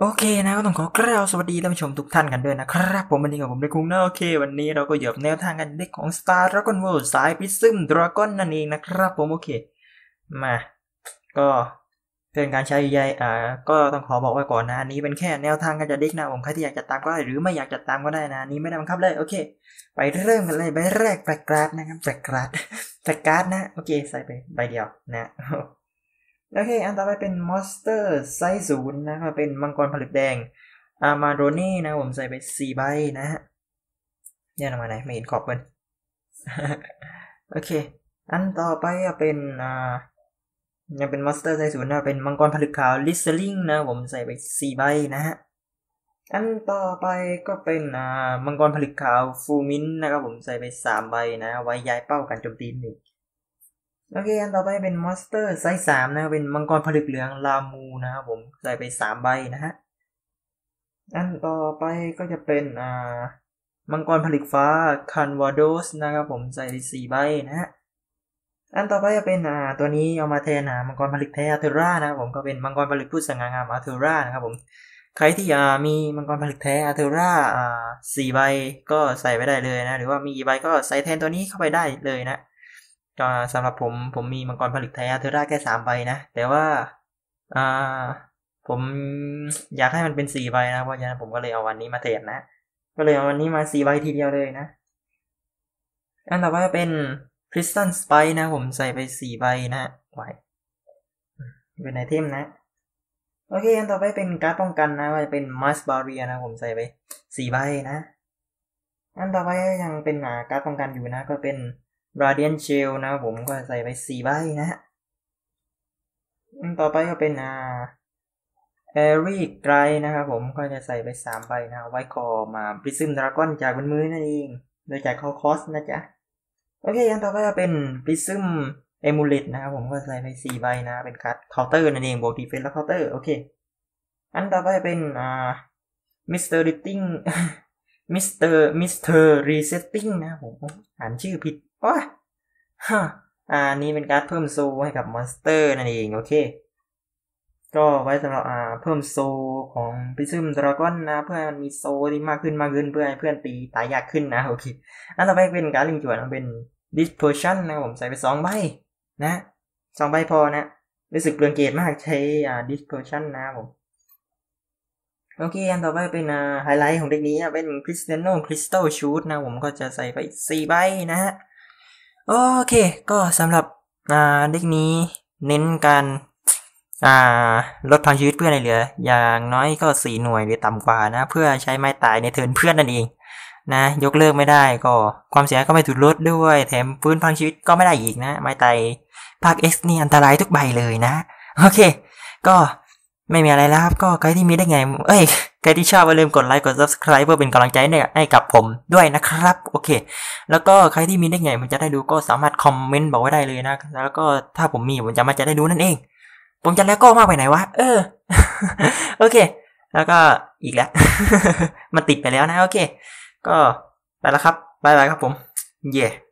โอเคนะก็ต้องขอกล่าวสวัสดีท่านผู้ชมทุกท่านกันด้วยนะครับผมวันนี้กับผมในคุงงนะโอเค วันนี้เราก็หยบแนวทางกันเด็กของ Star Dragon World สายพิซซึมดราก้อนนั่นเองนะครับ ผมโอเค มาก็เป็นการใช้ใหญ่อ่า ก็ต้องขอบอกไว้ก่อนนะอันนี้เป็นแค่แนวทางการจะเด็กนะผมใครที่อยากจะตามก็ได้หรือไม่อยากจะตามก็ได้นะนี้ไม่ได้บังคับเลยโอเค ไปเริ่มกันเลยใบแรกแปลกราดนะครับแปลกราดแปลกกราดนะโอเค ใส่ไปใบเดียวนะโอเค อันต่อไปเป็นมอสเตอร์ไซส์ศูนย์นะับ เป็นมังกรผลึกแดงอามาโรนี่นะผมใส่ไปสี่ใบนะฮะเนี่ยมาไหน ไม่เห็นขอบมันโอเค อันต่อไปเป็นอ่ายังเป็นมอสเตอร์ไซส์ศูนย์นะเป็นมังกรผลึกขาวลิสเซลิงนะผมใส่ไปสี่ใบนะฮะ อันต่อไปก็เป็นอ่ามังกรผลึกขาวฟูมินนะครับผมใส่ไปสามใบนะ ไว้ย้ายเป้ากันโจมตีหนึ่งโอเคอันต่อไปเป็นมอสเตอร์ไซส์สามนะ เป็นมังกรผลึกเหลืองลามู นะครับผมใส่ไปสามใบนะฮะ อันต่อไปก็จะเป็นอ่ามังกรผลึกฟ้าคันวาโดสนะครับผมใส่ไปสี่ใบนะฮะ อันต่อไปจะเป็นอ่าตัวนี้เอามาแทนอ่ามังกรผลึกแท้อัลเทอร่า นะครับผมก็เป็นมังกรผลึกุูธสง่างามอัลเทอร่านะครับผมใครที่อ่ามีมังกรผลึกแท้อัลเทอร่า อ่าสี่ใบก็ใส่ไปได้เลย นะ หรือว่ามีกี่ใบก็ใส่แทนตัวนี้เข้าไปได้เลยนะสำหรับผมผมมีมังกรผลิตไทยาเทอร่าแค่สามใบนะแต่ว่าอ่า ผมอยากให้มันเป็นสี่ใบนะเพราะฉะนั้นผมก็เลยเอาวันนี้มาเทรดนะก็เลยเอาวันนี้มาสี่ใบทีเดียวเลยนะอันต่อไปเป็นพริสตันสไปนะผมใส่ไปสี่ใบนะไว้เป็นไอเทมนะ โอเค อันต่อไปเป็นการ์ดป้องกันนะว่าจะเป็นมัสบาเรีย นะผมใส่ไปสี่ใบนะอันต่อไปยังเป็นหนาการ์ดป้องกันอยู่นะ ก็เป็นบราเดียนเชลนะผมก็ใส่ไปสี่ใบนะฮะต่อไปก็เป็นอ่าแอรี่ไกรนะครับผมก็จะใส่ไปสามใบนะ ไว้คอมาปริซึมดราก้อนจากบนมือนั่นเอง โดยจากคอคอสนะจ๊ะ โอเค อันต่อไปก็เป็นปริซึมเอมูเลตนะครับผมก็ใส่ไปสี่ใบนะ เป็นคัตเคาน์เตอร์ นั่นเองบวกดีเฟน์และเคาน์เตอร์โอเค อันต่อไปเป็น อ่ามิสเตอร์ดิตติ้งมิสเตอร์มิสเตอร์รีเซตติ้งนะผมอ่านชื่อผิดโอ้ยอ่านี้เป็นการเพิ่มโซให้กับมอนสเตอร์นั่นเอง โอเค ก็ไว้สำหรับอ่าเพิ่มโซของพิซึมดราก้อนนะ เพื่อมันมีโซที่มากขึ้นมากขึ้นเพื่อให้เพื่อนตีตายยากขึ้นนะ โอเคอันต่อไปเป็นการลิงจวนเป็น dispersion นะผม ใส่ไปสองใบ นะ สองใบพอนะ รู้สึกเปลืองเกตมากใช้อ่า dispersion นะผม โอเค อันต่อไปเป็นไฮไลท์ของเด็กนี้เป็น c r ิ s t i a n o Crystal Shoot นะ ผมก็จะใส่ไปสี่ใบนะฮะโอเค ก็สำหรับ อ่าเด็กนี้เน้นการ อ่า ลดทอนงชีวิตเพื่อนในเหลือ อย่างน้อยก็สี่หน่วยหรือต่ำกว่านะเพื่อใช้ไม้ตายในเทินเพื่อนนั่นเองนะ ยกเลิกไม่ได้ก็ ความเสียก็ไม่ถูกลดด้วย แถมฟื้นพังชีวิตก็ไม่ได้อีกนะ ไม้ตายภาค X นี่อันตรายทุกใบเลยนะ โอเค ก็ไม่มีอะไรแล้วครับก็ใครที่มีได้ไงเอ้ยใครที่ชอบอย่าลืมกดไลค์กด subscribe เพื่อเป็นกำลังใจให้กับผมด้วยนะครับ โอเค แล้วก็ใครที่มีได้ไงมันจะได้ดูก็สามารถคอมเมนต์บอกไว้ได้เลยนะแล้วก็ถ้าผมมีผมจะมาจะได้ดูนั่นเอง ผมจะแล้วก็มากไปไหนวะเออโอเค แล้วก็อีกแล้วมันติดไปแล้วนะโอเค ก็ไปแล้วครับบายบายครับ ผม เย่ yeah.